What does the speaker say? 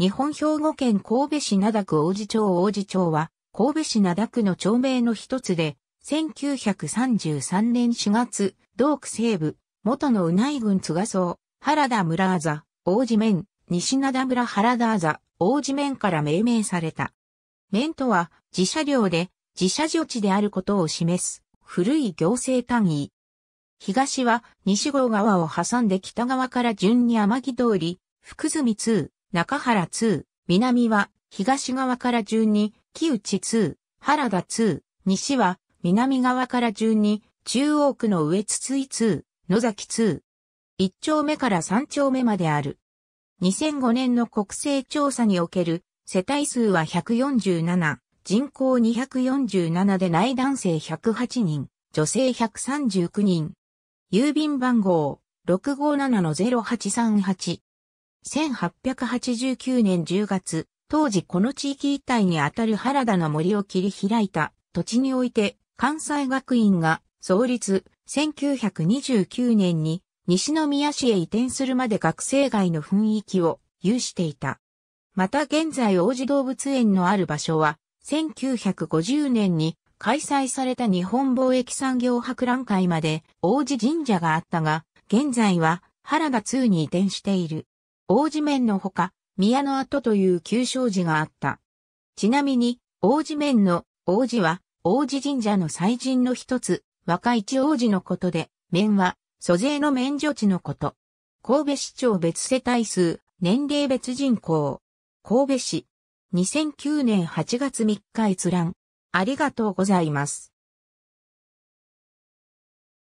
日本兵庫県神戸市灘区王子町王子町は、神戸市灘区の町名の一つで、1933年4月、道区西部、元のうない郡津賀荘、原田村あざ、王子面、西灘村原田あざ、王子面から命名された。面とは、自社領で、自社所地であることを示す、古い行政単位。東は、西郷川を挟んで北側から順に天城通り、福住通、中原2、南は東側から順に、木内2、原田2、西は南側から順に、中央区の上津井2、野崎2。一丁目から三丁目まである。2005年の国勢調査における世帯数は147、人口247で内男性108人、女性139人。郵便番号657-0838。1889年10月、当時この地域一帯にあたる原田の森を切り開いた土地において、関西学院が創立、1929年に西宮市へ移転するまで学生街の雰囲気を有していた。また現在王子動物園のある場所は、1950年に開催された日本貿易産業博覧会まで王子神社があったが、現在は原田通に移転している。王子面のほか、宮の跡という旧称寺があった。ちなみに、王子面の王子は、王子神社の祭神の一つ、若一王子のことで、面は、租税の免除地のこと。神戸市長別世帯数、年齢別人口。神戸市。2009年8月3日閲覧。ありがとうございます。